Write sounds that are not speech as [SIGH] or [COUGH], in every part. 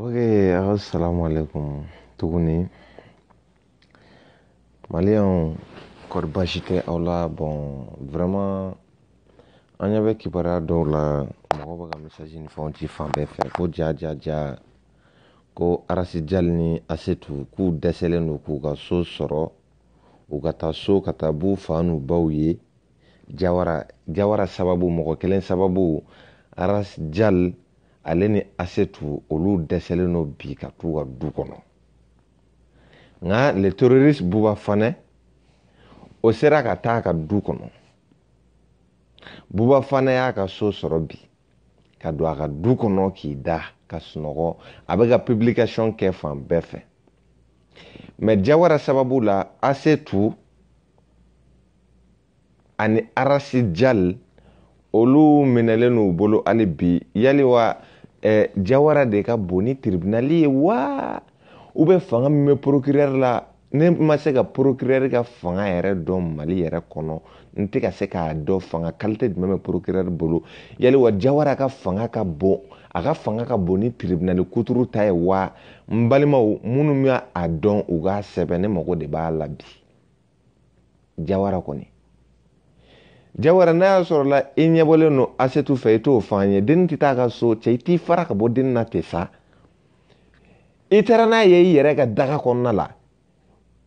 ok assalamu alaikum tuguni maliyɛnw kɔri baasi tɛ aw la bɔn vraiment an ɲɛ bɛ kibaruya dɔw la mɔgɔw bɛ ka mesaji ni fɛnw ci fan bɛɛ fɛ ko ja ja ja ko arasi jali ni asetu k'u dɛsɛlen do k'u ka so sɔrɔ u ka taa so ka taa b'u fa n'u baw ye jawara jawara sababu mɔgɔ kelen sababu arasi jali ale ni asetu olu dɛsɛlen no bi ka t'u ka du kɔnɔ nka le teroriste buba fanɛ o sera ka taa ka du kɔnɔ buba fanɛ y'a ka so sɔrɔ bi ka don a ka du kɔnɔ k'i da ka sunɔgɔ a bɛ ka publication kɛ fan bɛɛ fɛ mɛ jawara sababu la asetu ani arasi jali olu minɛlen n'u bolo hali bi yali wa eh, jawara de ka bon ni tiribinali ye wa u bɛ fanga min bɛ procureur la ne ma se ka procureur ka fanga yɛrɛ dɔn mali yɛrɛ kɔnɔ n tɛ ka se k'a dɔn fanga kalite jumɛn bɛ procureur bolo yali wa jawara ka fanga ka bon a ka fanga ka bon ni tiribinali kuturu ta ye wa n balimaw minnu bɛ a dɔn u k'a sɛbɛn ne mago de b'a la bi jawara kɔni jawara n'a y'a sɔrɔ la i e ɲɛbɔlen no asetu fɛ i e t'o f'an ye denni tɛ taa ka so cɛ i t'i fara ka bɔ denni na ten sa i e taara n'a ye i yɛrɛ ka daga kɔnɔna la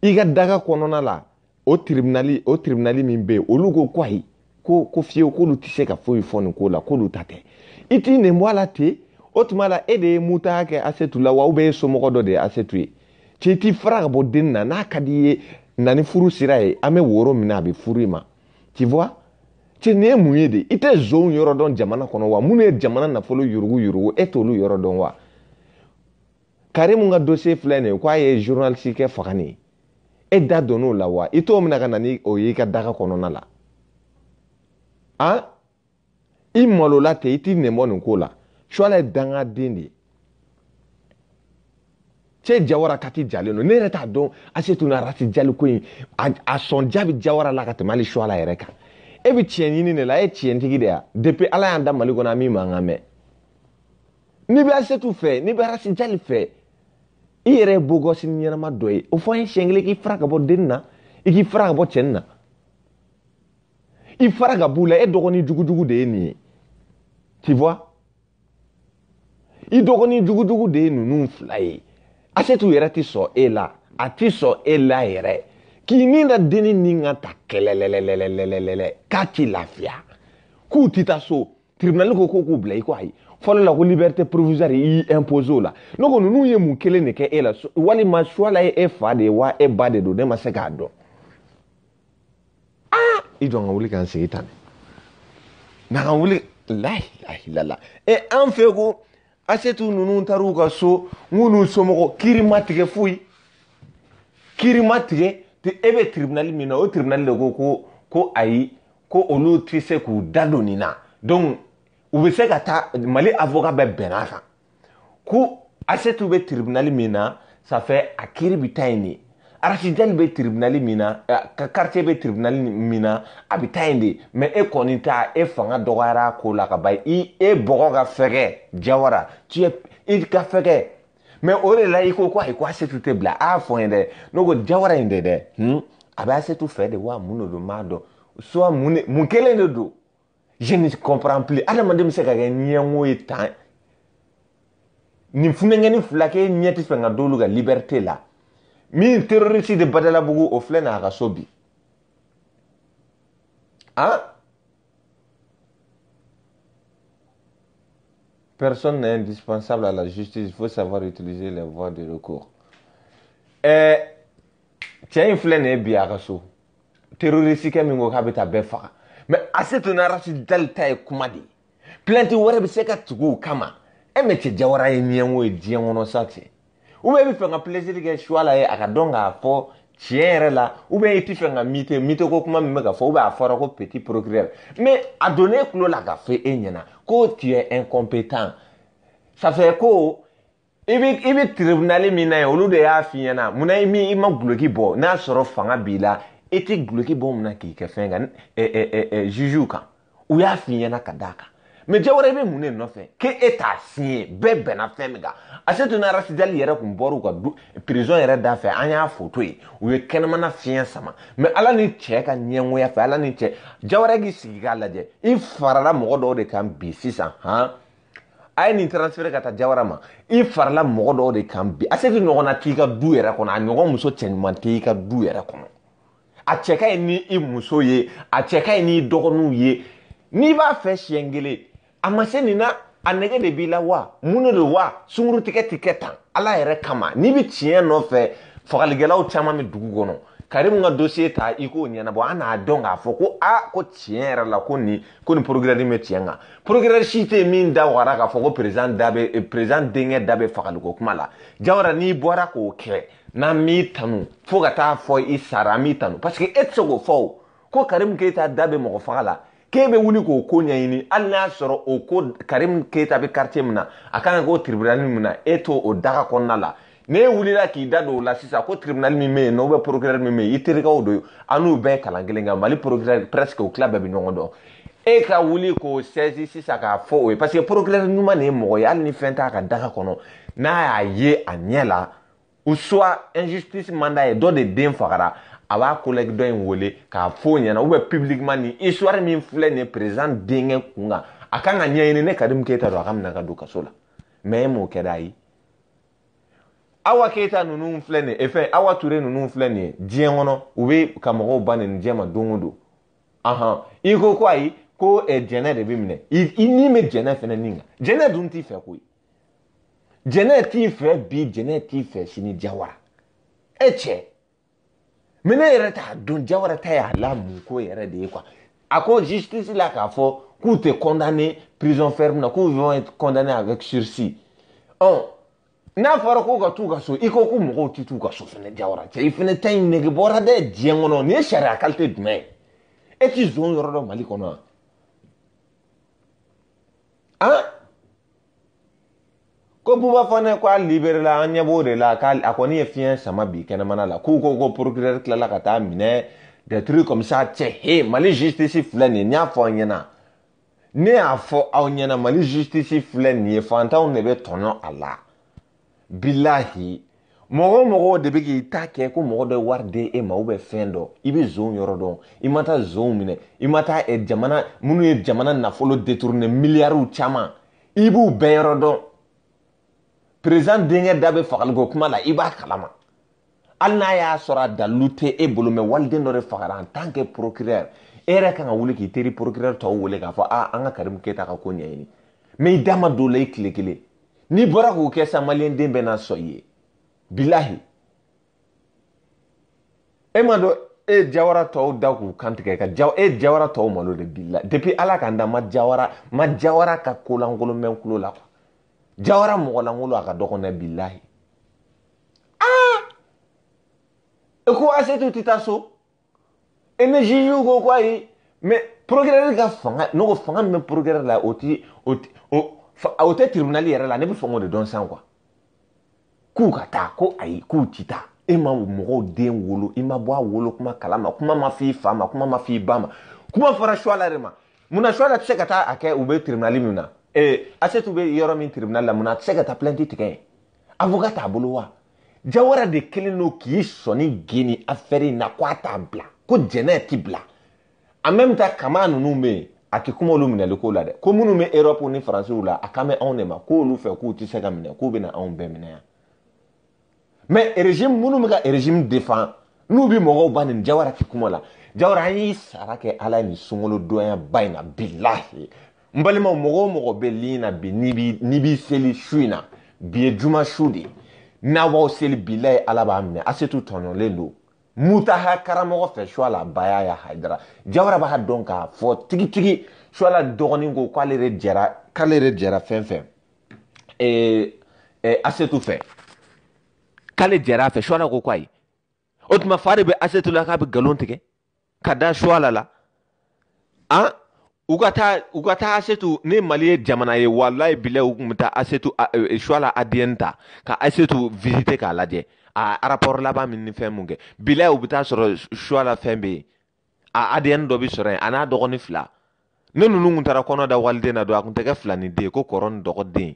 i ka daga kɔnɔna la o tiribinali o tiribinali min bɛ yen olu ko ko ayi ko ko fiyewu k'olu tɛ se ka foyi fɔ nin ko la k'olu ta tɛ i t'i nin bɔ a la ten o tuma la e de ye muta kɛ asetu la wa ou bien e somɔgɔ dɔ de ye asetu ye cɛ i t'i fara ka bɔ denni na n'a ka d'i ye na ni furu sira ye an bɛ woro minɛ a bɛ furu i ma tu vois ti nin ye mun ye de i tɛ zonw yɔrɔ dɔn jamana kɔnɔ wa minnu ye jamana nafolo yurugu yurugu e t'olu yɔrɔ dɔn wa karimu ka dossier filɛ nin ye k'a ye journaliste kɛ faga nin e da donn'o la wa i t'o minɛ ka na ni o ye i ka daga kɔnɔna la han i malola ten i t'i nɛnbɔ nin ko la suwala ye dangaden de cɛ jawara kati jalen no ne yɛrɛ t'a dɔn asetu n'arati jali ko in a sɔnja bɛ jawara la ka tɛmɛ hali suwala yɛrɛ kan e bɛ tiɲɛ ɲini de la e ye tiɲɛtigi de ya depi ala y'an da mali kɔnɔ an min mankan mɛn n'i bɛ asetu fɛ n'i bɛ arasijali fɛ i yɛrɛ ye bogɔsi ɲɛnama dɔ ye o fɔ an ye siɲɛ kelen k'i fara ka bɔ denni na i k'i fara ka bɔ cɛni na i fara ka b'u la e dɔgɔnin jugujugu de ye nin ye tu vois i dɔgɔnin jugujugu de ye ninnu fila ye asetu yɛrɛ ti sɔn e la a ti sɔn e la yɛrɛ k'i ni da denni ni ka ta kɛlɛlɛlɛlɛlɛlɛlɛ k'a ti lafiya k'u ti taa so tribunali ko ko k'u bila i ko ayi fɔlɔ la ko liberté provisoire i y'i impose o la ne ko ninnu ye mun kelen de kɛ e la walima suwa la ye e fa de ye wa e ba de don ne ma se k'a dɔn aa i jɔ n ka wuli ka n sigi tan na ka wuli lahilahilala ɛ e an fɛ ko asetu ninnu taar'u ka so n k'u n'u somɔgɔ kiri ma tigɛ foyi kiri ma tigɛ e bɛ tiribinali min na o tiribinali de ko ko ko ayi ko olu tɛ se k'u da don nin na donc u bɛ se ka taa mali avocat bɛ bɛn'a kan ko asetu bɛ tiribinali min na ça fait a kiri bɛ taa yen de arasijali bɛ tiribinali min na euh, ka quartier bɛ tiribinali min na a bɛ taa yen de mais e kɔni ta e fanga dɔgɔyara a ko la ka ban i e bɔgɔ ka fɛgɛ jawara tu es i ka fɛgɛ mɛ o de la i ko ko ayi ko asetu tɛ bila a fɔ n ye dɛ ne ko jawara in de dɛ hun a bɛ asetu fɛ de wa mun de don n b'a dɔn soit mun de mun kelen de don je ne comprends plus adamaden bɛ se ka kɛ ɲɛngo ye tan nin funankɛni fila k'e ɲɛ tɛ fɛ ka d'olu ka liberté la min teroriste de badalabugu o filɛ n'a ka so bi han. Personne n'est indispensable à la justice. Il faut savoir utiliser les voies de recours. Eh, et cɛ in filɛ nin ye bi a ka so terorisi kɛ min ko k'a bɛ taa bɛɛ faga mɛ asetu de ye plɛnti wɛrɛ bɛ se ka tugu o kama e mɛ cɛ jawara ye miyanko ye diɲɛ kɔnɔ sa cɛ u bɛ e bɛ fɛ ka plaisir kɛ suwa la ye a ka dɔn k'a fɔ tiɲɛ yɛrɛ la ubiyɛn i ti fɛ ka mite mite ko kuma min bɛ ka fɔ ubiyɛn a fɔra ko petit procureur mais a donn'e tulo la ka fɔ e ɲɛna ko tu es incompétent ça fait ko i bɛ i bɛ tribunal min na yen olu de y'a f'i ɲɛna munna i mi i ma guloki bɔ n'a sɔrɔ fanga b'i la i ti guloki bɔ munna k'i kɛ fɛn kan ɛ ɛ ɛ juges kan u y'a f'i ɲɛna ka d'a kan. mɛ diya wɛrɛ i bɛ mun de nɔfɛ k'e t'a siɲɛ bɛɛ bɛnna fɛn min kan asetu na rasidali yɛrɛ tun bɔra u ka du prison yɛrɛ da fɛ an y'a foto ye u ye kɛnɛmana fiɲɛ sama mɛ ala ni cɛ ka ɲɛngoya fɛ ala ni cɛ jawɛrɛ k'i sigi k'a lajɛ i farala mɔgɔ dɔw de kan bi sisan han a ye nin transféré ka taa jawara ma i farala mɔgɔ dɔw de kan bi asetu ɲɔgɔnna t'i ka du yɛrɛ kɔnɔ a ɲɔgɔn muso cɛɲuman t'i ka du yɛrɛ kɔnɔ a cɛ ka ɲi ni i muso ye a cɛ ka ɲi n'i dɔgɔninw ye n'i b'a fɛ siɲɛ kelen a ma se nin na a nɛgɛ de b'i la wa mun de wa sunkurutigɛ ti kɛ tan ala yɛrɛ kama n'i bi tiɲɛ nɔfɛ fagalikɛlaw caman bɛ dugu kɔnɔ karimu ka dossier ta i k'o ɲɛnabɔ an n'a dɔn k'a fɔ ko a ko tiɲɛ yɛrɛ la ko nin ko nin progrès bɛ tiɲɛ kan progrès si tɛ min da wagara k'a fɔ ko président da bɛ eh, président denkɛ da bɛ fagaliko kuma la jawara n'i bɔra k'o kɛ n'an m'i tanu fo ka taa fɔ i sara an m'i tanu parce que e tɛ se k'o fɔ o ko karimu keyita da bɛ mɔgɔ faga la k'e bɛ wuli k'o ko ɲɛɲini hali n'a y'a sɔrɔ o ko karimu keyita bɛ karitiye min na a kan ka k'o tiribinali min na e t'o o daga kɔnɔna la n'e wulila k'i da don o la sisan ko tiribinali min bɛ yen nɔ ubiyɛn procureur min bɛ yen i terikɛw don an n'u bɛɛ ye kalan kelen kɛ mali procureur presque o tila bɛɛ bɛ ɲɔgɔn dɔn e ka wuli k'o sɛzi sisan k'a fɔ o ye parce que procureur ɲuman de ye mɔgɔ ye hali ni fɛn t'a ka daga kɔnɔ n'a y'a ye a ɲɛ la ou soit injustice man d'a ye dɔ de den fagara a b'a ko la dɔ in wele k'a fɔ o ɲɛna ubɛ publiquement nin histoire min filɛ nin président denkɛ kun kan a kan ka ɲɛɲini ne Kadimu Keita don a ka minɛ ka don kaso la mais e m'o kɛ dɛ ayi Awa Keita ninnu filɛ nin ye fɛn Awa ture ninnu filɛ nin ye diɲɛ kɔnɔ u bɛ ka mɔgɔw ban nin diɲɛ ma don o don ɔhɔn i ko ko ayi ko jɛnɛ de bɛ minɛ i ni bɛ jɛnɛ fɛnɛ nin kan jɛnɛ dun t'i fɛ koyi jɛnɛ t'i fɛ bi jɛnɛ t'i fɛ sini jawara e cɛ mɛ ne yɛrɛ t'a dɔn jawara ta y'a lamu ko yɛrɛ de ye kuwa a ko justice la k'a fɔ k'u tɛ condamné prison ferme na k'u vont être condamné avec sursis ɔn n'a fɔra k'u ka t'u ka so i ko ko mɔgɔw ti t'u ka so fɛnɛ jawara cɛ i fɛnɛ ta in nege bɔra dɛ diɲɛ kɔnɔ nin ye sariya kalite jumɛn ye e ti zon yɔrɔ dɔ mali kɔnɔ wa an ko buba fana ko a liberela an ɲɛb'o de la a kɔni ye fiɲɛ sama bi kɛnɛmana la k'u ko ko procureur tilala ka taa minɛ des trucs comme ça cɛ he mali justice filɛ nin ye n y'a fɔ aw ɲɛna ne y'a fɔ aw ɲɛna mali justice filɛ nin ye fantanw de bɛ tɔɲɔ a la bilahi mɔgɔ o mɔgɔ de bɛ k'i ta kɛ ko mɔgɔ dɔ ye wari di e ma ou bien fɛn dɔ i bɛ zon yɔrɔ dɔn i ma taa zon minɛ i ma taa e jamana minnu ye jamana nafolo détourné miliyariw caman i b'u bɛɛ yɔrɔ dɔn perezan denkɛ da bɛ fagaliko kuma la i b'a kalama hali n'a y'a sɔrɔ a dalilu tɛ e bolo mɛ waliden dɔ de fagara en tant que procureur e yɛrɛ kan ka wuli k'i teri procureur tɔw wele k'a fɔ aa an ka karimu keyita ka ko ɲɛɲini mɛ i da ma don o la i tile kelen n'i bɔra k'o kɛ sa maliyɛn den bɛ na sɔn i ye bilahi e ma dɔn e jawara tɔw da k'u kantigɛ ka jaw e jawara tɔw malo de bila depuis ala ka n da ma jawara ma jawara ka kolankolon mɛn kulo la kuwa jawara mɔgɔ lankolon a ka dɔgɔ na bilahi aa ah! e ko asetu tɛ taa so energie y'u ko ko ayi mɛ procureur ka fanga ne ko fanga min bɛ procureur la o ti o ti o o tɛ tribunal yɛrɛ la ne bɛ fɛ k'o de dɔn sisan kuwa k'u ka taa ko ayi k'u ti taa e ma mɔgɔw den wolo i ma bɔ a wolo kuma kalama kuma ma f'i fa ma kuma ma f'i ba ma kuma fɔra suwa la de ma munna suwa la tɛ se ka taa a kɛ u bɛ tribunal min na. Eh, asetu bɛ yɔrɔ min tribunal la mun na a tɛ se ka taa plainte tigɛ yen avocat t'a bolo wa jawara de kelen don k'i sɔnni geni affaire in na ko a t'a bila ko jɛnɛ ti bila en même temps kama ninnu bɛ yen a tɛ kuma olu minɛliko la dɛ ko minnu bɛ erɔpu ni faransiw la a kan bɛ anw de ma k'olu fɛ k'u tɛ se ka minɛ k'u bɛna anw bɛɛ minɛ yan mɛ régime minnu bɛ ka régime défend n'u bɛ mɔgɔw ban nin jawara ti kuma la jawara an y'i sara kɛ ala ye nin sunkalo dɔnyaba in na bilahi n balimaw mɔgɔ o mɔgɔ bɛ lin na bi n'i b'i seli su in na bi ye juma su de n'a b'aw seli bi la ye ala b'a minɛ asetu tɔɲɔlen don mutaha karamɔgɔ fɛ suwala baya ya haidara jawara b'a dɔn k'a fɔ tigitigi suwala dɔgɔnin ko k'ale yɛrɛ jɛra k'ale yɛrɛ jɛra fɛn fɛn ee ɛɛ asetu fɛ k'ale jɛra a fɛ suwala ko ko o tuma fa de bɛ asetu la k'a bɛ nkalon tigɛ ka da suwala la an u ka taa u ka taa asetu ni mali ye jamana ye walayi bilɛ u kun bɛ taa asetu suwala adn ta ka asetu visite k'a lajɛ a rapport laban min ni fɛn mun kɛ bilɛ u bɛ taa sɔrɔ suwala fɛn bɛ yen a adn dɔ bɛ sɔrɔ yen a n'a dɔgɔnin fila ne ninnu tun taara kɔnɔ da waliden na don a tun tɛ kɛ fila ni den ko kɔrɔ ni dɔgɔden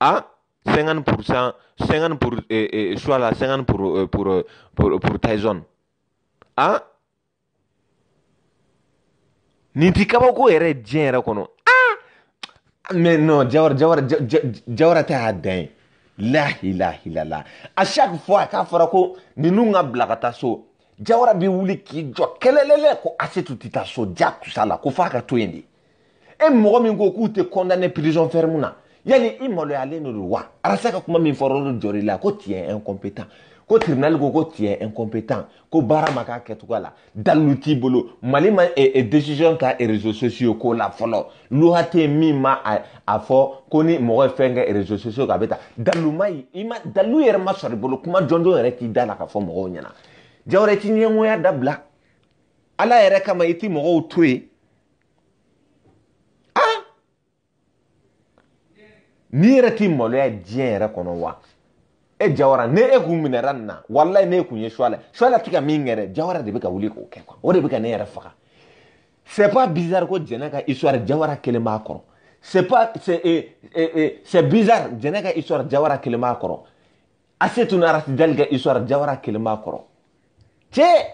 a cinquante pour cent cinquante pour suwala cinquante pour pour pour pour a nin ti kabako yɛrɛ diɲɛ yɛrɛ kɔnɔ ah mais non jawara jawara jawara tɛ y'a dan ye lahilahilala a chaque fois k'a fɔra ko ninnu ka bila ka taa so jawara bɛ wuli k'i jɔ kɛlɛlɛlɛ ko asetu tɛ taa so ja kusa la ko f'a ka to yen de e mɔgɔ min ko k'u tɛ kɔndanɛ prison ferme na yali i maloyalen de don wa arasa ka kuma min fɔra o de jɔr'i la ko tu es incompétent ko tribunal ko ko tu es incompétent ko baara ma k'a kɛcogoya la dalilu t'i bolo mali ma e, eh, e, eh, decision ta réseaux sociaux ko la fɔlɔ luwa tɛ yen min ma a, a fɔ ko ni mɔgɔ ye fɛn kɛ réseaux sociaux kan a bɛ tan dalilu ma ɲi i ma dalilu yɛrɛ ma sɔrɔ i bolo kuma jɔnjɔn yɛrɛ t'i da la ka fɔ mɔgɔw ɲɛna jawɛrɛ t'i ɲɛngoya dabila ala yɛrɛ kama i ti mɔgɔw to yen ah n'i yɛrɛ t'i maloya diɲɛ yɛrɛ kɔnɔ wa. e jawara ne e kun minɛra nin na walayi ne e kun ye suwala suwala tɛ ka min kɛ dɛ jawara de bɛ ka wuli k'o kɛ kuwa o de bɛ ka ne yɛrɛ faga c'est pas bizarre ko jɛnɛ ka histoire jawara kelen b'a kɔrɔ c'est pas c'est eh, eh, eh, c'est bizarre jɛnɛ ka histoire jawara kelen b'a kɔrɔ asetu naratidali ka histoire jawara kelen b'a kɔrɔ cɛ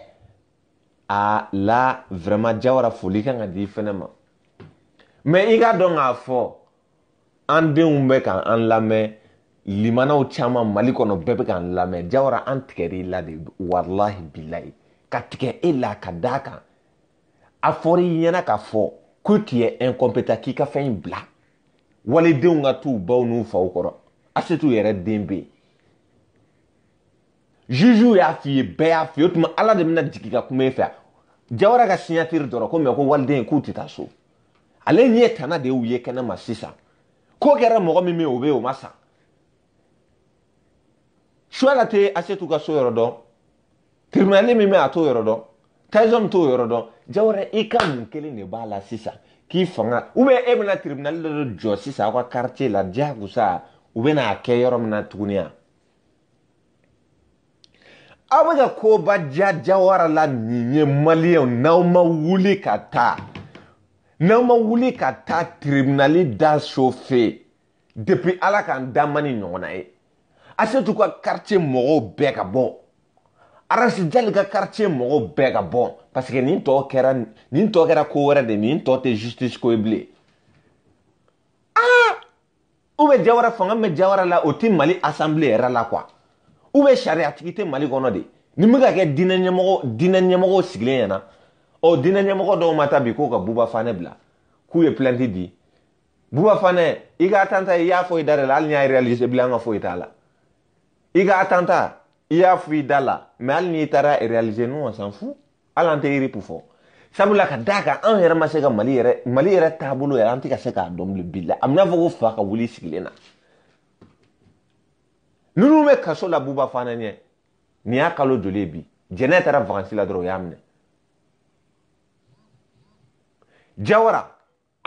a la vraiment jawara foli kan ka di fɛnɛ ma mais i ka dɔn k'a fɔ an denw bɛ ka an lamɛn limanaw caman mali kɔnɔ bɛɛ bɛ k'an lamɛn jawara an tigɛr'i la de walahi bilayi ka tigɛ e la ka d'a kan a fɔra i ɲɛna k'a fɔ ko tu ye incompétent k'i ka fɛn in bila walidenw ka t'u baw n'u faw kɔrɔ asetu yɛrɛ den bɛ yen jujuw y'a f'i ye bɛɛ y'a f'i ye o tuma ala de bɛna jigin ka kuma e fɛ jawara ka signatire dɔrɔn ko mɛ ko waliden k'u tɛ taa so ale ɲɛ tana de y'u ye kɛnɛma sisan k'o kɛra mɔgɔ min bɛ yen o bɛ yen o ma sa suwala tɛ asetu ka so yɔrɔ dɔn tirimali min bɛ a t'o yɔrɔ dɔn tayizɔn t'o yɔrɔ dɔn jawara i ka mun kelen de b'a la sisan k'i fanga ubiyɛn e bɛna tirimali dɔ jɔ sisan aw ka karitiye la diyagosa u bɛna a kɛ yɔrɔ min na tuguni yan aw bɛ ka koba diya jawara la nin ye maliyɛnw n'aw ma wuli ka taa n'aw ma wuli ka taa tirimali da so fɛ yen depi ala k'an da man ni ɲɔgɔnna ye. asetu ka karitiye mɔgɔw bɛɛ ka bɔ arasijali ka karitiye mɔgɔw bɛɛ ka bɔ paseke nin tɔ kɛra nin tɔ kɛra ko wɛrɛ de nin tɔ tɛ justice ko ye bilen aa u bɛ jawara fanga min bɛ jawara la o tɛ mali assemblée yɛrɛ la quoi u bɛ sariyatigi tɛ mali kɔnɔ de nin bɛ ka kɛ diinɛ ɲɛmɔgɔ diinɛ ɲɛmɔgɔ sigilen ɲɛna ɔ diinɛ ɲɛmɔgɔ dɔw ma taa bi k'o ka buba fanɛ bila k'u ye plainte di buba fanɛ i ka tanta i y'a fɔ i da de la hali n'i y'a réalisé bilen an ka foyi t'a la. i ka atanta i y'a fɔ i da la mɛ hali n'i taara réalise nu ma san fu hali an tɛ irip fɔ sabula ka daa kan an yɛrɛ ma se ka mali yɛrɛ mali yɛrɛ taabolo yɛrɛ an tɛ ka se k'a dɔn bile bila a bɛna fɔ ko fa ka wuli sigilen na ninnu bɛ kaso la buba fana ɲɛ nin y'a kalo joli ye bi jɛnɛ taara vakansi la dɔrɔn o y'a minɛ jawara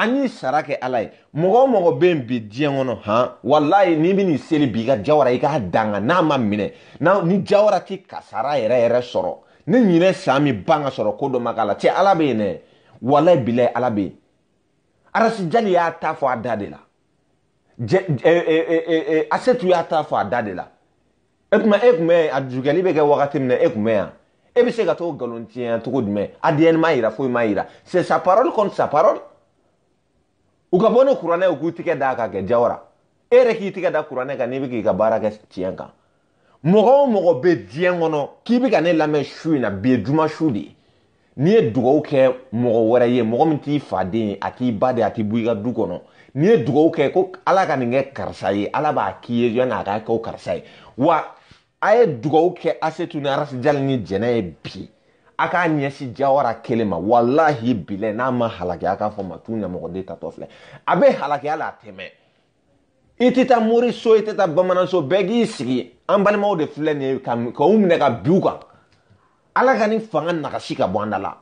an y'i sara kɛ ala ye mɔgɔ o mɔgɔ bɛ yen bi diɲɛ kɔnɔ han walayi n'i bɛ n'i seli bi i ka jawara i k'a danga n'a ma minɛ na ni jawara ti kasara yɛrɛ yɛrɛ sɔrɔ ni ɲinɛ san min ban ka sɔrɔ ko dɔ ma k'a la cɛ ala bɛ yen dɛ walayi bilayi ala bɛ yen arasijali y'a ta fɔ a da de la asetu y'a ta fɔ a da de la e tuma e tun bɛ a dusugali bɛ kɛ wagati min na e tun bɛ yan e bɛ se ka t'o nkalon tiɲɛ cogo jumɛn adn m'a yira foyi m'a yira c'est sa parole contre sa parole u ka bɔ ni kuranɛ u k'u tigɛ da ka kɛ jawara e k'i tigɛ da kuranɛ kan n'i bɛ k'i ka baara kɛ tiɲɛ kan mɔgɔ o mɔgɔ bɛ k'i bɛ ka ne lamɛn su na bi ye juma n'i ye dugawu kɛ mɔgɔ wɛrɛ ye mɔgɔ min t'i faden ye a t'i ba du kɔnɔ n'i ye dugawu kɛ ko ala ka nin kɛ karisa ye ala b'a k'i ye yanni a ka kɛ o ye wa ai ye dugawu kɛ asetu ni arasijali ni jɛnɛ bi a k'a ɲɛsin jawara kelen ma walahi bilɛ n'a ma halaki a k'a fɔ ma tu ɲɛmɔgɔden tatɔ filɛ a bɛ halakiya la a tɛmɛ i tɛ taa moriso i tɛ taa bamananso bɛɛ k'i sigi an balimaw de filɛ nin ye ka u minɛ ka biw kan ala ka nin fanga nagasi ka bɔ an da la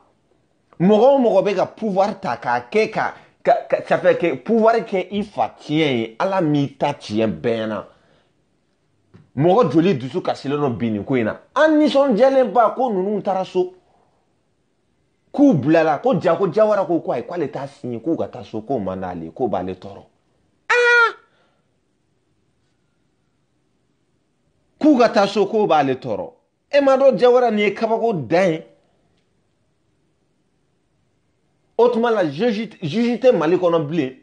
mɔgɔ o mɔgɔ bɛ ka pouvoir ta k'a kɛ ka ça fait que pouvoir kɛ i fa tiɲɛ ye ala m'i ta tiɲɛ bɛɛ na mɔgɔ joli dusu kasilen don bi nin ko in na an nisɔndiyalen ba ko ninnu taara so k'u bilala ko ja ko jawara ko ko ayi k'ale t'a sin k'u ka taa so k'o man d'ale k'o b'ale tɔɔrɔ k'u ka taa so k'o b'ale tɔɔrɔ e ma dɔn jawara nin ye kabako dan ye o tuma la juge tɛ mali kɔnɔ bilen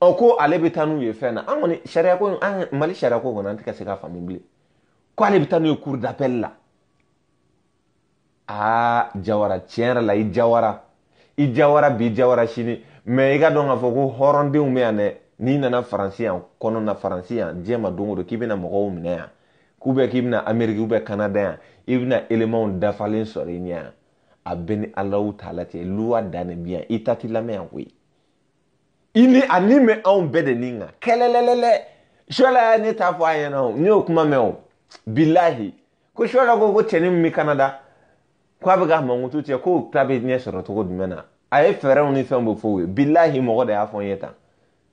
ɔ ko ale bɛ taa n'u ye fɛn na an kɔni sariya ko an mali sariya ko kɔnɔ an tɛ ka se k'a faamu bilen ko ale bɛ taa n'u ye cour d'appel la aa jawara tiɲɛ yɛrɛ la i jawara i jawara bi jawara sini mɛ i ka dɔn k'a fɔ ko hɔrɔndenw bɛ yan dɛ n'i nana faransi yan kɔnɔ na faransi yan diɲɛ ma don o don k'i bɛna mɔgɔw minɛ yan k'u bɛ k'i bɛna ameriki bɛ kanada yan i bɛna elemanw dafalen sɔrɔ i ɲɛ yan a bɛ ni alaw ta la cɛ luwa dan de bi yan i ta t'i lamɛn yan koyi i ni a ni mɛ anw bɛɛ de ni kan kɛlɛlɛlɛlɛ sɔla ne t'a fɔ a ɲɛna o ne y'o kuma mɛn o bilahi ko sɔla ko ko cɛnin min bɛ kanada. ko a bɛ ka mankutu cɛ k'o ta bɛ ɲɛ sɔrɔ cogo jumɛn na a ye fɛɛrɛw ni fɛnw bɛ fɔ u ye bilahi mɔgɔ de y'a fɔ n ye tan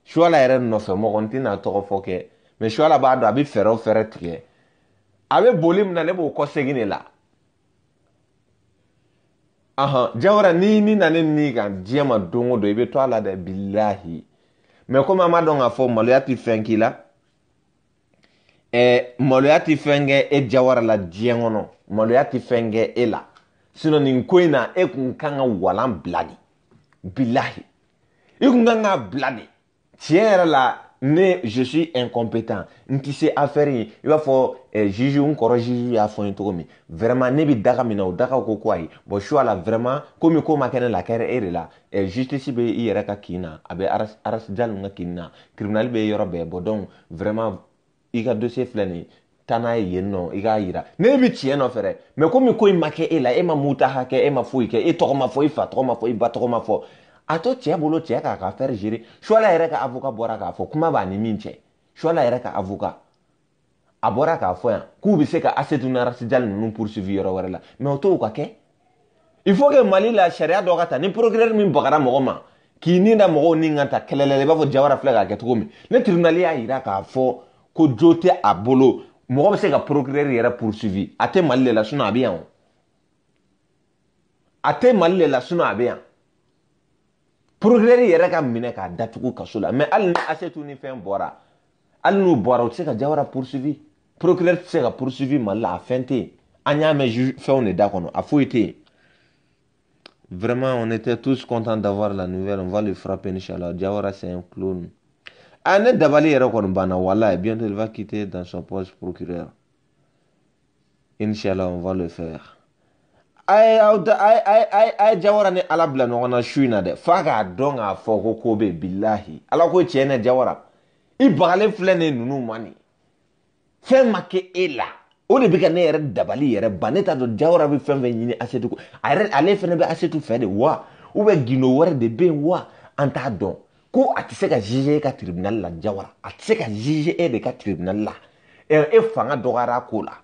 suwala yɛrɛ nɔfɛ mɔgɔ n tɛna tɔgɔ fɔ kɛ mɛ suwala b'a dɔn a bɛ fɛɛrɛ o fɛɛrɛ tigɛ a bɛ boli min na ne b'o kɔ segin de la ahan jawara ni ni na ne ni kan diɲɛ ma don o don i e bɛ to a la dɛ bilahi mɛ komi an b'a dɔn k'a fɔ maloya tɛ fɛn k'i la ɛɛ maloya tɛ fɛn kɛ e, e jawara la diɲɛ kɔnɔ maloya tɛ fɛn kɛ e la sinɔn nin ko in na e kun kan ka walan bila de bilahi i e kun kan ka bila de tiɲɛ yɛrɛ la ne je suis incompétent n tɛ se affaire in i b'a fɔ eh, juge n kɔrɔ juge y'a fɔ n ye cogo min vraiment ne bɛ daga min na o daga ko ko ayi bon choix la vraiment komi ko ma kɛ ne la kɛra e de la eh, justice bɛ i yɛrɛ ka kin na a bɛ arasidiyalu ka kin na tribunal bɛ yɔrɔ bɛɛ bɔ donc vraiment i ka dossier filɛ nin taa n'a ye yen nɔ i k'a yira ne bi tiɲɛ nɔfɛ dɛ mɛ komi ko in ma kɛ e la e ma muta hakɛ e ma foyi kɛ e tɔgɔ ma fɔ i e fa tɔgɔ ma fɔ i e ba tɔgɔ ma fɔ a to cɛɛ bolo cɛɛ k'a ka fɛri gere suwala yɛrɛ ka avoka bɔra k'a fɔ kuma b'a ni min cɛ suwala yɛrɛ ka avoka a bɔra k'a fɔ yan k'u be se ka asetunarasijal nunu poursuivi yɔrɔ wɛrɛ la mɛ o t'o ka kɛ il faut que mali la sariya dɔ ka ta ni procureur min bagara mɔgɔ ma k'i ni da mɔgɔw ni ka ta kɛlɛlɛla i b'a fɔ jawara filɛ k'a kɛ cogo min ne tirinali y'a yira k'a fɔ ko jo tɛ a bolo mɔgɔ bɛ se ka procureur yɛrɛ poursuivi a tɛ de la sinon a bɛ mal o de la sinon a bɛ yan procureur yɛrɛ ka minɛ k'a datugu kaso la mais hali ni asetu ni fɛn bɔra hali n'u bora u tɛ se ka jawara poursuivi procureur tɛ ka poursuivi mali la a fɛn tɛ yen an on mɛn fɛnw a foyi vraiment on était tous contents d'avoir la nouvelle on va le frapper inchallah jawara c'est un clown a ne dabali yɛrɛ kɔni banna wala bientôt il va quitter dans son poste procureur inshallah on va le faire a ye jawara ni ala bila ɲɔgɔn na su in na dɛ f'a k'a dɔn k'a fɔ ko ko bɛ bilahi ala ko tiɲɛ na jawara i bagalen filɛ nin ninnu ma nin fɛn ma kɛ e la o de bɛ ka ne yɛrɛ dabali yɛrɛ ban ne t'a dɔn jawara bɛ fɛn fɛn ɲini asetu ale fana bɛ asetu fɛ de wa u bɛ gindo wɛrɛ de bɛ yen wa an t'a dɔn ko a tɛ se ka juge e ka tribunal la jawara a tɛ se ka juge e de ka tribunal la e, e fanga dɔgɔyara a ko la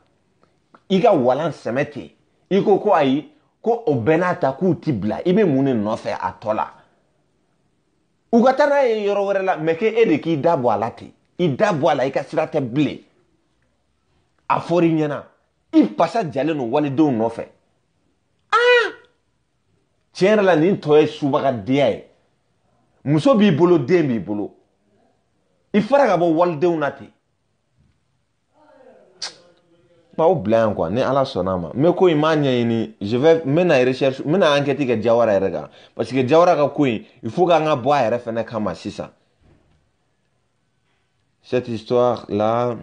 i ka walan sɛmɛ ten i ko ko ayi ko o bɛɛ n'a ta k'u ti bila i bɛ mun de nɔfɛ a tɔ la u ka taa n'a ye yɔrɔ wɛrɛ la mɛ k'e e de k'i da bɔ a la ten i da bɔ a la i ka sira tɛ bilen a fɔr'i ɲɛna i pasa jalen don walidenw nɔfɛ aa tiɲɛ yɛrɛ la nin tɔ ye subagadenya ye muso b'i bolo den b'i bolo i fara ka bɔ walidenw na ten bawo bila yan kuwa ni ala sɔnna a ma n bɛ ko in m'a ɲɛɲini je vais n bɛna recherche n bɛna enquête kɛ jawara yɛrɛ kan parce que jawara ka ko in il faut k'an ka bɔ a yɛrɛ fɛnɛ kama sisan cette histoire là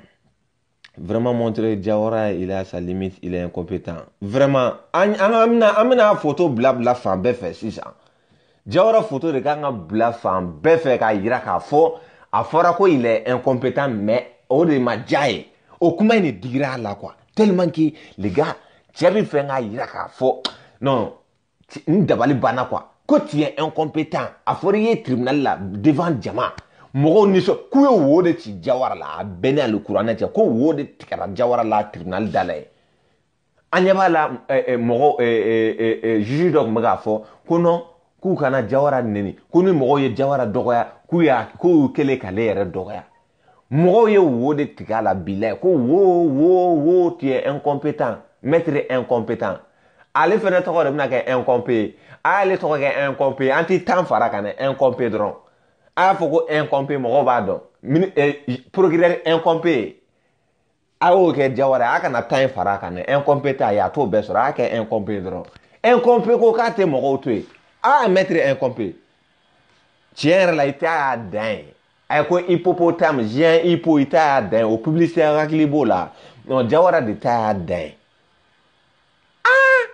vraiment montrer jawara il est à sa limite il est incompétent vraiment an an bɛna an bɛna photo bila bila fan bɛɛ fɛ sisan. Jawara photo de kanga bla fan bɛɛ k'a yira k'a a ko il est incompétent mais o de ma o la quoi tellement que les gars cɛ fenga yira k'a non quoi tu es incompétent tribunal la devant jama moro so k'u Au wo de ci jawara la a le courant ko wo de jawara la tribunal da la juge non k'u kana jawara neni, ko ni mɔgɔw ye jawara dɔgɔya k'u y'a k'u kɛlen k'ale yɛrɛ dɔgɔya mɔgɔw ye wo de tigɛ a la bilayi ko wo wo wo tu es incompétent maître incompétent ale fɛnɛ tɔgɔ de bɛna kɛ incompé ye a y'ale tɔgɔ kɛ incompé an ti tan fara kan dɛ incompé dɔrɔn a y'a fɔ ko incompé mɔgɔw b'a dɔn mini ɛ procureur incompé a y'o kɛ jawara a kana tan fara kan dɛ incompé t'a ye a t'o bɛɛ sɔrɔ a y'a kɛ incompé dɔrɔn incompé ko k'a tɛ mɔgɔw to yen. a ah, maître incompris tiɲɛ yɛrɛ la i t'a y'a dan ye a ye ko hippopotame géant hippo i t'a y'a dan ye o publicitaire hakili b'o la non jawara de t'a y'a dan ye ah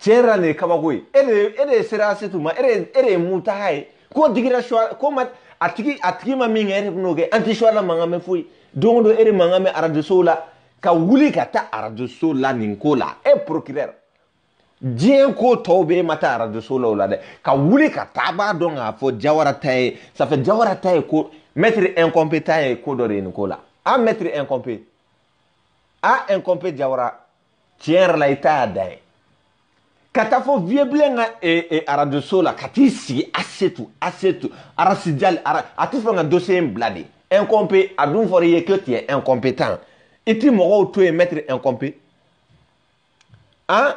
tiɲɛ yɛrɛ la nin ye kabako ye e de e de sera setu ma e de e de ye mun taga ye ko digira suwa ko ma a tigi a tigi ma min kɛ e de bɛn'o kɛ an tɛ suwa la mankan mɛn foyi don o don e de mankan mɛn arajosow la ka wuli ka taa arajoso la nin ko la e procureur diɲɛ ko tɔw bɛ ma taa arajoso la o la dɛ ka wuli ka taa b'a dɔn k'a fɔ jawara ta ye safɛ jawara ta ye ko mɛtiri ɛnkɔnpe ta ye ko dɔ de ye nin ko la a mɛtiri ɛnkɔnpe a ɛnkɔnpe jawara tiɲɛ yɛrɛ la i t'a da ye ka taa fɔ viyebilen ka e, e, arajoso la ka t'i sigi asetu asetu arasijali ara a ti fɛ ka dosiye in bila de ɛnkɔnpe a dun fɔra i ye k'e tun ye ɛnkɔnpe tan i ti mɔgɔw to yen mɛtiri ɛnkɔnpe an.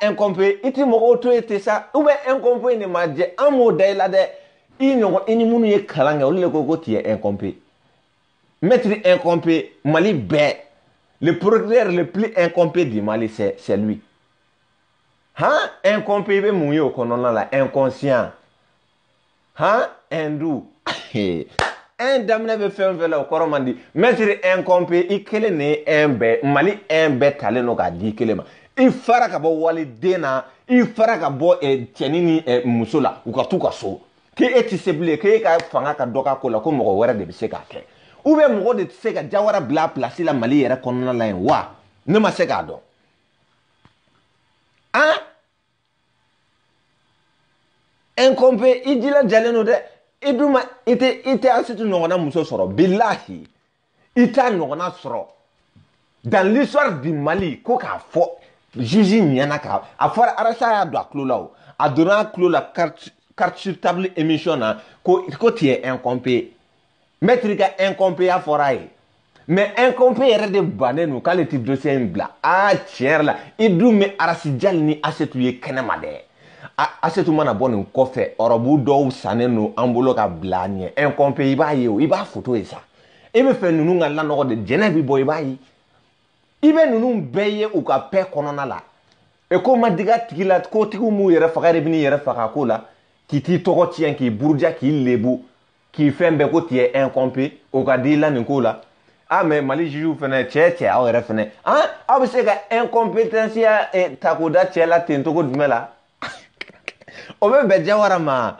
Enkompe, iti moko to ete sa, oube enkompe ne madje, anmo day lade, inye mounye kalange, ou li le gogo tiye enkompe. Metri enkompe, mali be, le prokler le pli enkompe di mali se, se lui. Ha, enkompe ve mounye o konon la, enkonsyant. Ha, endou, he, [COUGHS] endamne ve fe mvela o koroman di, metri enkompe, ikele ne enbe, mali enbe talen o gadi, ikele ma. i fara ka bɔ waliden na i fara ka bɔ cɛni ni muso la u ka t'u ka so k'e tɛ se bilen k'e ka fanga ka dɔ k'a ko la ko mɔgɔ wɛrɛ de bɛ se k'a kɛ u bɛ mɔgɔ de tɛ se ka jawara bila a pilasi la mali yɛrɛ kɔnɔna la yen wa ne ma se k'a dɔn an ɛnkɔnpe i jilajalen don dɛ i dun ma i tɛ i tɛ asitu ɲɔgɔnna muso sɔrɔ bilahi i t'a ɲɔgɔnna sɔrɔ dans l'histoire du mali ko k'a fɔ juge ɲɛna ka a fɔra arasa y'a don a tulo la o a donna a tulo la carte sur table émission na ko ko tiɲɛ incompé maître ka incompé ya fɔra a ye mais incompé yɛrɛ de bannen don k'ale ti dossier in bila aa tiɲɛ yɛrɛ la i dun bɛ arasi jali ni asetu ye kɛnɛma dɛ asetu mana bɔ nin kɔfɛ ɔrɔbu dɔw sannen don an bolo ka bila a ɲɛ incompé i b'a ye o i b'a foto ye sa e bɛ fɛ ninnu ka lanɔgɔ de jɛnɛ bi bɔ i b'a ye. Ibe nou noum beye ou ka pe konon ala. E kon madiga tikilat, kon tikou mou yerefaka, rebini yerefaka kou la, ki ti tokot chen, ki burja, ki lebo, ki fenbe kotiye enkompe, ou ka di lan yon kou la. A men, mali chijou fene, tche tche, a ou yerefene. An, a bise ka enkompetensiya, e takoda tche latin, tokot vme la. Obe, [LAUGHS] be djawara man.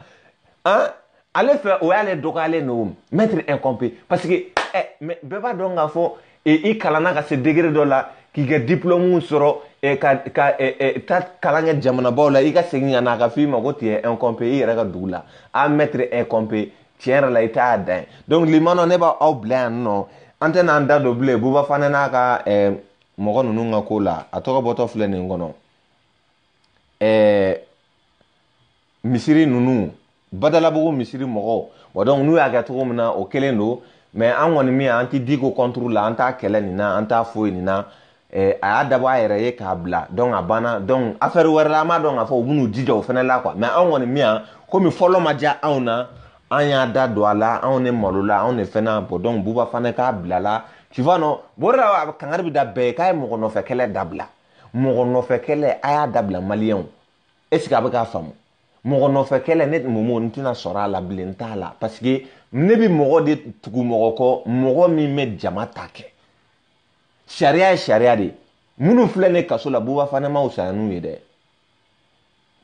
An, ale fe, ou ale doka ale noum, mentri enkompe, pasike, e, be pa dongan fo, e, e, i kalanna ka se degere dɔ la k'i ka diplɔmuw sɔrɔ e, ka, ka e, e, ta kalan kɛ jamanabaw la i ka segin ka na a ka fɔ i ma ko tiɲɛ incompe i yɛrɛ ka dugu la a mɛtiri incompe tiɲɛ yɛrɛ la i t'a dan donc limanɔ ne b'aw bila yan nɔ an tɛna an da don bilen buba fana n'a ka eh, mɔgɔ ninnu ka ko la a tɔgɔ bɔtɔ filɛ nin kɔnɔ eh, misiri ninnu badalabugu misiri mɔgɔw wa donc n'u y'a kɛ cogo min na o kelen don mɛ an kɔni min an ti diko kɔnturu la an t'a kɛlɛ nin na an t'a foyi nin na eh, a y'a dabɔ a yɛrɛ ye k'a bila dɔnku a banna dɔnku afɛri wɛrɛ la an b'a dɔn k'a fɔ u bɛ n'u jija o fana la kuwa mɛ an kɔni min yan komi fɔlɔ ma diya anw na an y'a da don a la anw ne malo la anw ne fɛnɛ bɔn dɔnku buba fana k'a bila la tu vois non bon de la kangari bi da bɛɛ ye k'a ye mɔgɔ nɔfɛkɛlɛ dabila mɔgɔ nɔfɛkɛlɛ a y'a dabila maliyɛnw est a bɛ k'a faamu mɔgɔ nɔfɛ kɛlɛ ne mumu n tɛna sɔrɔ a la bilen t'a la paseke ne bɛ mɔgɔ de tugu mɔgɔ kɔ mɔgɔ min bɛ jama ta kɛ sariya ye sariya de minnu filɛ ne kaso la buba fana ma fusaya n'u ye dɛ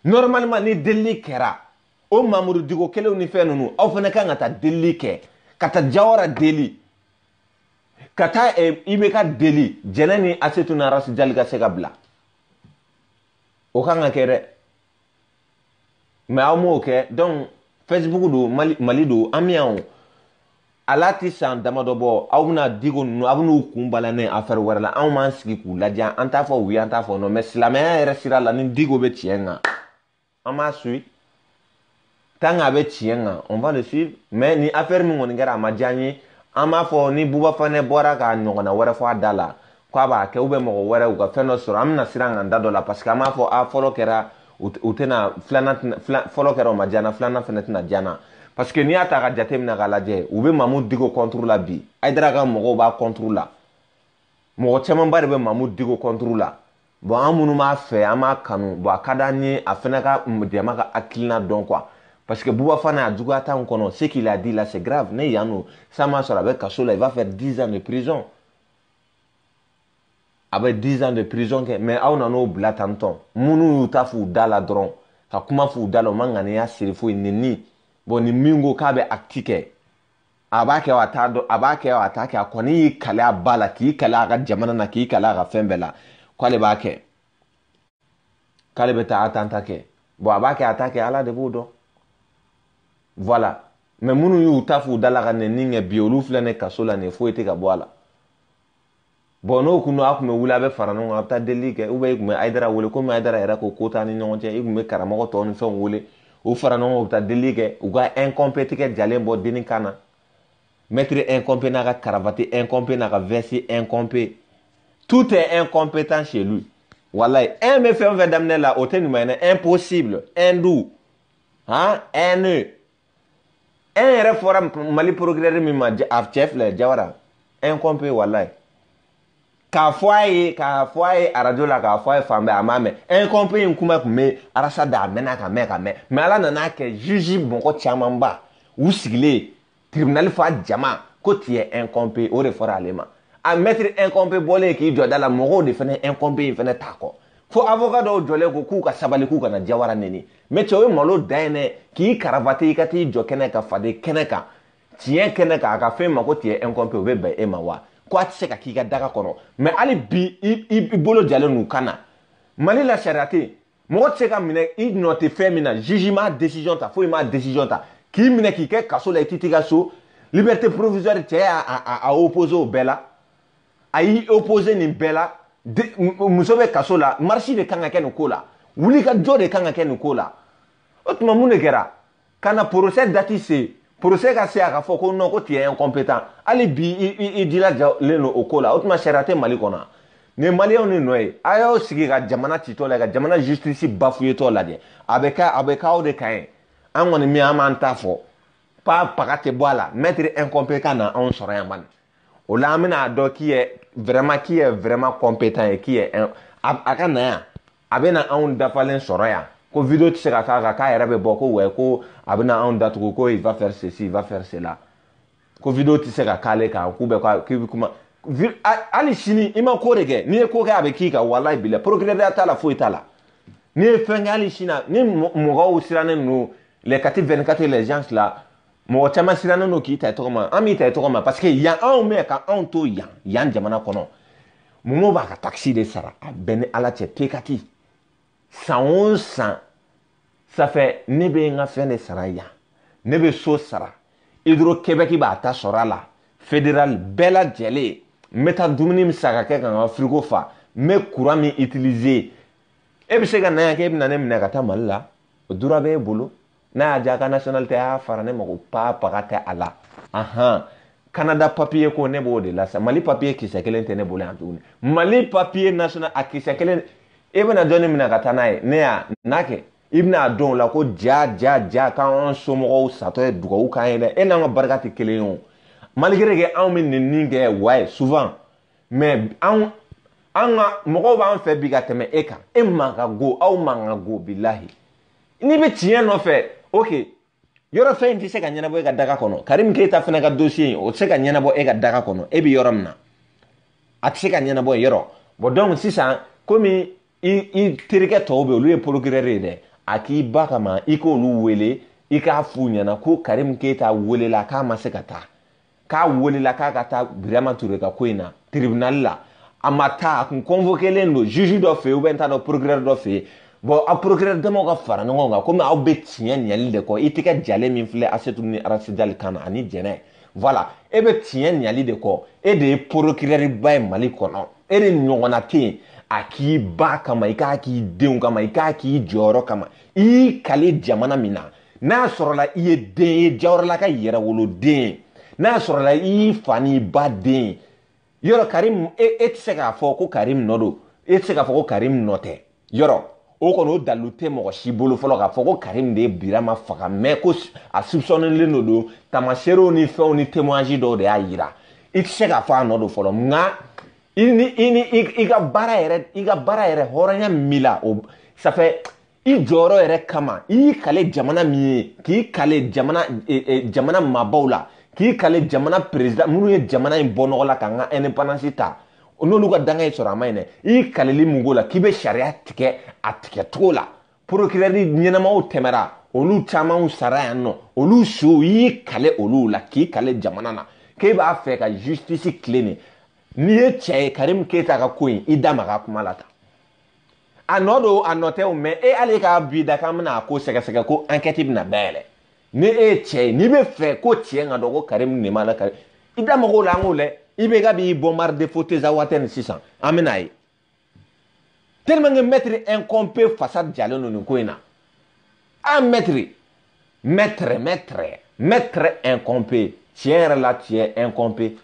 normalement ni delili kɛra o mamuru digo kelenw ni fɛn ninnu aw fana kan ka taa delili kɛ ka taa jawara deli ka taa eh, i bɛ ka deli jɛnɛ ni asetu ni arasi jali ka se ka bila o kan ka kɛ dɛ mɛ aw m'o kɛ donc facebook don mali mali don an bɛ yan o ala tɛ san damadɔ bɔ aw bɛna diko ninnu aw bɛn'u kun bala ne affaire wɛrɛ la anw m'an sigi k'u lajɛ an t'a fɔ oui an t'a fɔ non mais silamɛya yɛrɛ sira la ni diko bɛ tiɲɛ kan an b'a suit tant que a bɛ tiɲɛ kan on va le suivre mais ni affaire min kɔni kɛra a ma diya an ye an b'a fɔ ni buba fana bɔra ka ɲɔgɔnna wɛrɛ fɔ a da la k'a b'a kɛ u bɛ mɔgɔ wɛrɛ u ka fɛn dɔ sɔrɔ an bɛna siran kan da dɔ la parce que an b'a fɔ a fɔlɔ kɛra. Ou tena flan nan fene tina djana Paske ni a ta ga djatem nan gala dje Oube mamout dikou kontrou la bi A idra ka mwou ba kontrou la Mwou tseman bari be mamout dikou kontrou la Bo an mounou ma fe ama kanou Bo akadanyen a fene ka mwou diya ma akil nan donkwa Paske bou wafan nan a djoukata mwou konon Se ki la di la se grav ne yanou Sa man sou la be kachou la I va fer 10 ane prizon a bɛ 10 ans de prison kɛ mais aw nan'o bila tan tɔn minnu y'u ta f'u da la dɔrɔn ka kuma f'u da la u ma ŋaniya siri foyi nin ni bɔn nin min ko k'a bɛ acti kɛ a b'a kɛ wa a t'a dɔn a b'a kɛ wa a t'a kɛ a kɔni y'i kale a ba la k'i kale a ka jamana na k'i kale a ka fɛn bɛɛ la k'ale b'a kɛ k'ale bɛ taa a tan ta kɛ bɔn a b'a kɛ a t'a kɛ ala de b'o dɔn voilà mais minnu y'u ta f'u da la ka nɛni kɛ bi olu filɛ nin kaso la nin foyi tɛ ka bɔ a la. bɔn n'o kun don a kun bɛ wuli a bɛ fara ɲɔgɔn kan a bɛ taa delili kɛ ubiyɛn i kun bɛ ayidara wele komi ayidara yɛrɛ ko ko t'an ni ɲɔgɔn cɛ i kun bɛ karamɔgɔ tɔw ni fɛnw wele u fara ɲɔgɔn kan u bɛ taa delili kɛ u ka ɛnkɔnpe tigɛ jalen bɔ denni kan na mɛtiri ɛnkɔnpe n'a ka karavati ɛnkɔnpe n'a ka vɛsi ɛnkɔnpe tout est incompétent chez lui walayi un bɛ fɛn o fɛn daminɛ la o tɛ ɲuman ye dɛ impossible un doux han un ne un yɛrɛ fɔra mali procureur min ma a cɛ filɛ jawara ɛnkɔnpe walayi k'a fɔ a ye k'a fɔ a ye arajo la k'a fɔ a ye fan bɛɛ a m'a mɛn incompris in kuma tun bɛ arasa da a mɛnna ka mɛn ka mɛn mɛ ala nana kɛ juge mɔgɔ camanba u sigilen tribunal fa jama ko tiɲɛ incompris o de fɔra ale ma a mɛtiri incompris bɔlen k'i jɔ da la mɔgɔw de fana incompris in fana t'a kɔ fo avocat dɔw jɔlen ko k'u ka sabali k'u kana jawara neni mɛ cɛ o ye malo da yen dɛ k'i karabate i ka t'i jɔ kɛnɛ kan faden kɛnɛ kan tiɲɛ kɛnɛ kan a ka fɛn ma ko tiɲɛ incompris o bɛ bɛn e ma wa. ko a tɛ se ka k'i ka daga kɔnɔ mɛ hali bi i bolo jalen n'u kan na mali la sariya tɛ yen mɔgɔ tɛ se ka minɛ i nɔ tɛ fɛn min na juge m'a décision ta foyi m'a décision ta k'i minɛ k'i kɛ kaso la i t'i t'i ka so liberté provisoire cɛ y'a a a opposé o bɛɛ la a y'i opposé nin bɛɛ la de muso bɛ kaso la marche de kan ka kɛ nin ko la wuli ka jɔ de kan ka kɛ nin ko la o tuma mun de kɛra ka na procès dati se procès ka se a ka fɔ ko non ko tu es incompétent hali bi i i i dilajalen don o ko la o tuma sariya tɛ mali kɔnɔ nin maliyɛnw ni nɔ ye a y'aw sigi ka jamana citɔ lajɛ ka jamana justice bafuyetɔ lajɛ a bɛ kɛ a bɛ k'aw de kan ye an kɔni min an b'an ta fɔ pa paga tɛ bɔ a la mɛtiri incompétent na anw sɔrɔ yan bani o la an bɛna dɔn k'i yɛ vraiment k'i yɛ vraiment compétent ye k'i yɛ a ka na yan a bɛ na anw dafalen sɔrɔ yan. ko video tɛ se ka k'a kan k'a yɛrɛ bɛ bɔ ko wɛ ko a bɛna anw datugu ko il va faire ceci il va faire cela ko video tɛ se ka k'ale kan k'u bɛ k'i bɛ kuma hali sini i ma ko de kɛ n'i ye ko kɛ a bɛ k'i kan walayi bi la procrédéya t'a la foyi t'a la n'i ye fɛn kɛ hali sini ni mɔgɔw sirannen don les quatre vingt quatre les gens là mɔgɔ caman sirannen don k'i ta i tɔgɔ ma an b'i ta i tɔgɔ ma parce que yan anw bɛ ka anw to yan yan jamana kɔnɔ mun b'a ka takisi de sara a bɛn ni ah, ala cɛ pekati san o san safɛ ne bɛ n ka fɛn de sara yan ne bɛ so sara hydro québec b'a ta sɔrɔ a la fédéral bɛɛ lajɛlen n bɛ taa dumuni min san ka kɛ ka n ka firigo fa n bɛ kuran min utiliser e bɛ se ka na yan k'e bɛ na ne minɛ ka taa mali la o dura b'e bolo n'a y'a diya ka national tɛ a y'a fara ne mago pa paga tɛ a la ahan canada papier ko ne b'o de la sa mali papier kisɛ kelen tɛ ne bolo yan tuguni mali papier national a kisɛ kelen. e bɛna jɔnni minɛ ka taa n'a ye ne y'a n'a kɛ i bɛna dɔn o la ko ja ja ja k'an somɔgɔw satɔ ye dugawu k'an ye dɛ e n'an ka barika tɛ kelen ye o malgré que anw bɛ nin nin kɛ wa ye souvent mais anw an ka mɔgɔw b'an fɛ bi ka tɛmɛ e kan e man ka go aw man ka go bilahi n'i bɛ tiɲɛ nɔfɛ ok yɔrɔ fɛn in tɛ se ka ɲɛnabɔ e ka daga kɔnɔ karim keyita fana ka dossier in o tɛ se ka ɲɛnabɔ e ka daga kɔnɔ e bɛ yɔrɔ min na a tɛ se ka ɲɛnabɔ yen yɔrɔ bɔn donc sisan komi i terikɛ tɔw bɛ olu ye procureur dɛ a k'i ba kama i k'olu wele i k'a f'u ɲɛna ko karimu keyita welela k'a ma se ka taa k'a welela k'a ka taa birama ture ka ko in na tribunal la a ma taa a kun convoquelen don juge dɔ fɛ yen ubiyɛn n t'a dɔn procureur dɔ fɛ yen bɔn aw procureur damaw ka fara ɲɔgɔn kan komi aw bɛ tiɲɛ ɲɛli de kɔ i tɛgɛ jalen min filɛ asetu ni arasidali kan na ani jɛnɛ voilà e bɛ tiɲɛ ɲɛli de kɔ e de ye procureur ba ye mali kɔnɔ e de ɲɔgɔnna tɛ yen a k'i ba kama i k'a k'i denw kama i k'a k'i jɔyɔrɔ kama i y'i kale jamana min na n'a sɔrɔla i ye den ye jawɔrɔla ka yɛrɛ woloden ye n'a sɔrɔla i y'i fa n'i ba den ye yɔrɔ karimu e, e tɛ se k'a fɔ ko karimu nɔ don e tɛ se k'a fɔ ko karimu nɔ tɛ yɔrɔ o kɔni o dalilu tɛ mɔgɔ si bolo fɔlɔ k'a fɔ ko karimu de ye birama faga mɛ ko a subisɔnilen de don tamaseerew ni fɛnw ni témoignage dɔw de y'a yira i tɛ se k'a fɔ a nɔ don fɔlɔ nka i ni i ni i ka baara yɛrɛ i ka baara yɛrɛ hɔrɔnya min b'i la o safɛ i jɔyɔrɔ yɛrɛ kama i y'i kale jamana min ye k'i kale jamana e, e, jamana maabaw la k'i kale jamana perezida minnu ye jamana in bɔ nɔgɔ la k'an ka independance ta n'olu ka danga ye sɔrɔ a ma ɲi dɛ i y'i kaleli mun k'o la k'i bɛ sariya tigɛ a tigɛcogo la procureur ɲɛnamaw tɛmɛra olu camanw sara yan nɔ olu sow i y'i kale olu la k'i kale jamana na k'e b'a fɛ ka justice tile nin n'i ye cɛ ye karimu keyita ka ko in i da maga kuma la tan a nɔ don a nɔ tɛ o mɛ e hali e k'a b'i da k'an bɛna a ko sɛgɛsɛgɛ ko ankɛti bɛna dayɛlɛ ni e ye cɛ ye n'i bɛ fɛ ko cɛ ka dɔn ko karimu nin b'a la karimu i da maga o la an k'o lɛ i bɛ k'a b'i bombarde fo teza waati nin sisan an bɛna ye tellement que mɛtiri incompé fasa jalen don nin ko in na an mɛtiri mɛtɛrɛ mɛtɛrɛ mɛtɛrɛ incompé tiɲɛ yɛrɛ la tiɲɛ incompé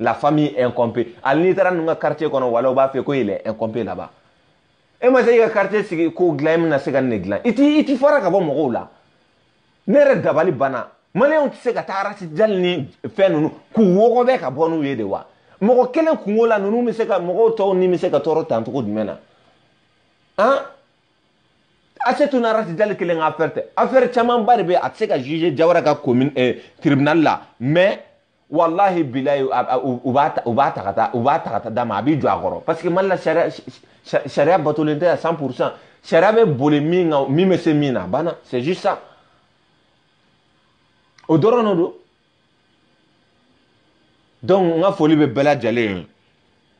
la famille incompé hali n'i taara ninnu ka quartier kɔnɔ wala u b'a fɛ ko il est incompé là-bas e ma se k'i ka quartier sigi ko dilan e bɛna se ka nin de dilan i ti i ti fara ka bɔ mɔgɔw la ne yɛrɛ dabali banna maliyɛnw tɛ se ka taa arasijali ni fɛn ninnu k'u wɔgɔbɛ ka bɔ n'u ye de wa mɔgɔ kelen kungo la ninnu bɛ se ka mɔgɔw tɔw ni bɛ se ka tɔɔrɔ tan cogo jumɛn na han asetu na arasijali kelen ka affaire tɛ affaire camanba de bɛ a tɛ se ka juger jawara ka commune eh, tribunal la mais wallahi bilayi u b'a ta u b'a d'a ma a b'i jɔ a kɔrɔ parce que mali la sariya sariya batolen tɛ yan cent pour cent sariya bɛ boli min kan min bɛ se min na a banna c'est juste ça o dɔrɔn de donc n ka foli bɛ bɛɛ lajɛlen hein. ye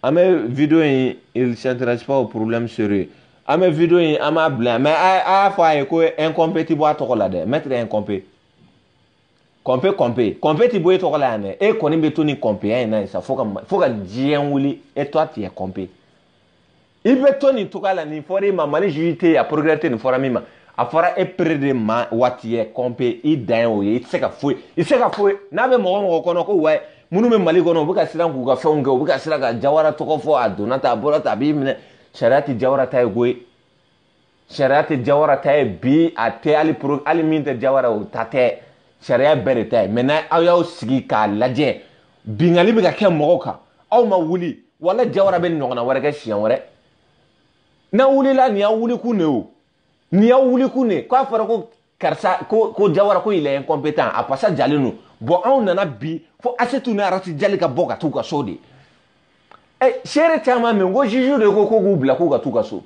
an bɛ video in hein, il s'intéresse pas au problème sérieux an bɛ video in hein, an b'a bila mais a y'a fɔ a ye ko incompé a tɔgɔ la dɛ maître incompé kɔnpe kɔnpe kɔnpe ti bɔ e tɔgɔ la yan dɛ e kɔni bɛ to ni kɔnpeya in eh, na yen sa fo ka fo ka diɲɛ wuli e to a tigɛ kɔnpe i bɛ to nin togoya la nin fɔra e ma mali juge tɛ yen a procureur tɛ nin fɔra min ma a fɔra e pere de ma waati yɛ kɔnpe i dan ye o ye i tɛ se ka foyi i tɛ se ka foyi n'a bɛ mɔgɔ mɔgɔ kɔnɔ ko wayi minnu bɛ mali kɔnɔ u bɛ ka siran k'u ka fɛnw kɛ u bɛ ka siran ka jawara tɔgɔ fɔ a donna tan a bɔra tan a b'i minɛ sariya tɛ jawara ta ye koyi sariya tɛ jawara ta ye bi a tɛ hali pro hali min tɛ jawara o ta tɛ. sariya bɛɛ de ta ye mɛ n'a aw y'aw sigi k'a lajɛ bingali bɛ ka kɛ mɔgɔw kan aw ma wuli wala jawara bɛ ɲɔgɔnna wɛrɛ kɛ siɲɛ wɛrɛ n'a wulila nin y'aw wuli kun de o nin y'aw wuli kun de k'a fɔra ko karisa ko ko jawara ko il est incompétent a pasa jalen don bɔn anw nana bi fo asetu ni arati jali ka bɔ ka t'u ka so de ɛ eh, seere caman min ko juju de ko ko k'u bila k'u ka t'u ka so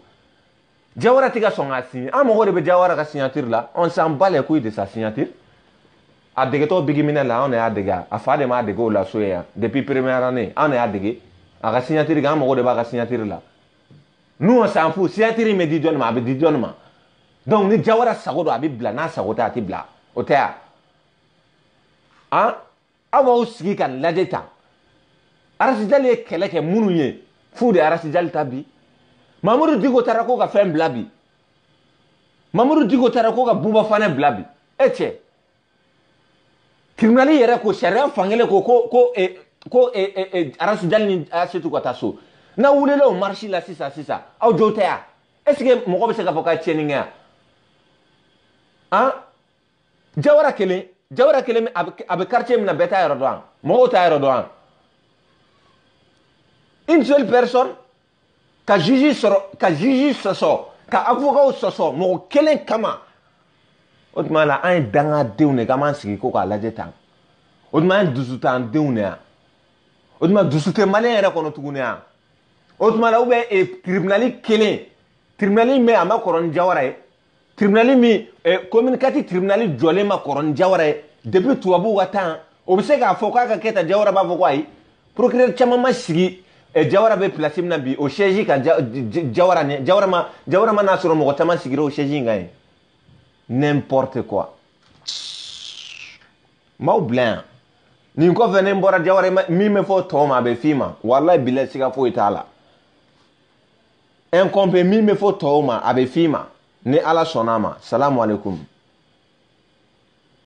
jawara tɛ ka sɔn k'a signer an mago de bɛ jawara ka signature la on s'en bat les couilles de sa signature a degetɔ bigiminɛ la anw de y'a dege a fa de m'a dege o la so ye yan depuis première année anw de y'a dege a ka signature kɛ an mago de b'a ka signature la n'u y'o san fu signature in bɛ di jɔnni ma a bɛ di jɔnni ma donc ni jawara sago don a bɛ bila n'a sago tɛ a tɛ bila o tɛ yan han aw b'aw sigi ka nin lajɛ tan arasijali ye kɛlɛ kɛ minnu ye f'u de arasijali ta bi mamudu diko taara ko ka fɛn bila bi mamudu diko taara ko ka buba fana bila bi e cɛ tirinali yɛrɛ ko sariya fankelen ko ko ko eh, ko eh, eh, e, aransidali ni asetu ka taa so n'a wulila o marisi la sisan sisan aw jo tɛ ya est ce que mɔgɔ bɛ se k'a fɔ k'a tiɲɛni kɛ ya han jawara kelen jawara kelen a bɛ quartier min na bɛɛ t'a yɔrɔ dɔn mɔgɔw t'a yɔrɔ dɔn une seule personne ka juge sɔrɔ ka juge sɔsɔ ka avocat sɔsɔ mɔgɔ kelen kama o tuma la an ye dangadenw de k'an b'an sigi ko k'a lajɛ tan o tuma an ye dusutandenw de yan o tuma dusu tɛ maliyɛn yɛrɛ kɔnɔ tuguni yan o tuma la ubiyɛn e tiribinali kelen tiribinali min a ma kɔrɔ ni jawara ye tiribinali min e kominikati tiribinali jɔlen ma kɔrɔ ni jawara ye depuis tubabuw ka tan o bɛ se k'a fɔ k'a ka kɛ tan jawara b'a fɔ ko ayi procureur caman ma sigi jawara bɛ pilasi min na bi o siège kan jawara ni jawara ma jawara ma n'a sɔrɔ mɔgɔ caman sigira o siège in kan yen. n'importe quoi n b'aw bila yan nin kɔfɛ ni n bɔra jawara min bɛ fɔ tɔw ma a bɛ f'i ma walayi bila siga foyi t'a la ɛnkɔnpe min bɛ fɔ tɔw ma a bɛ f'i ni ala sɔnna salamu aleykum.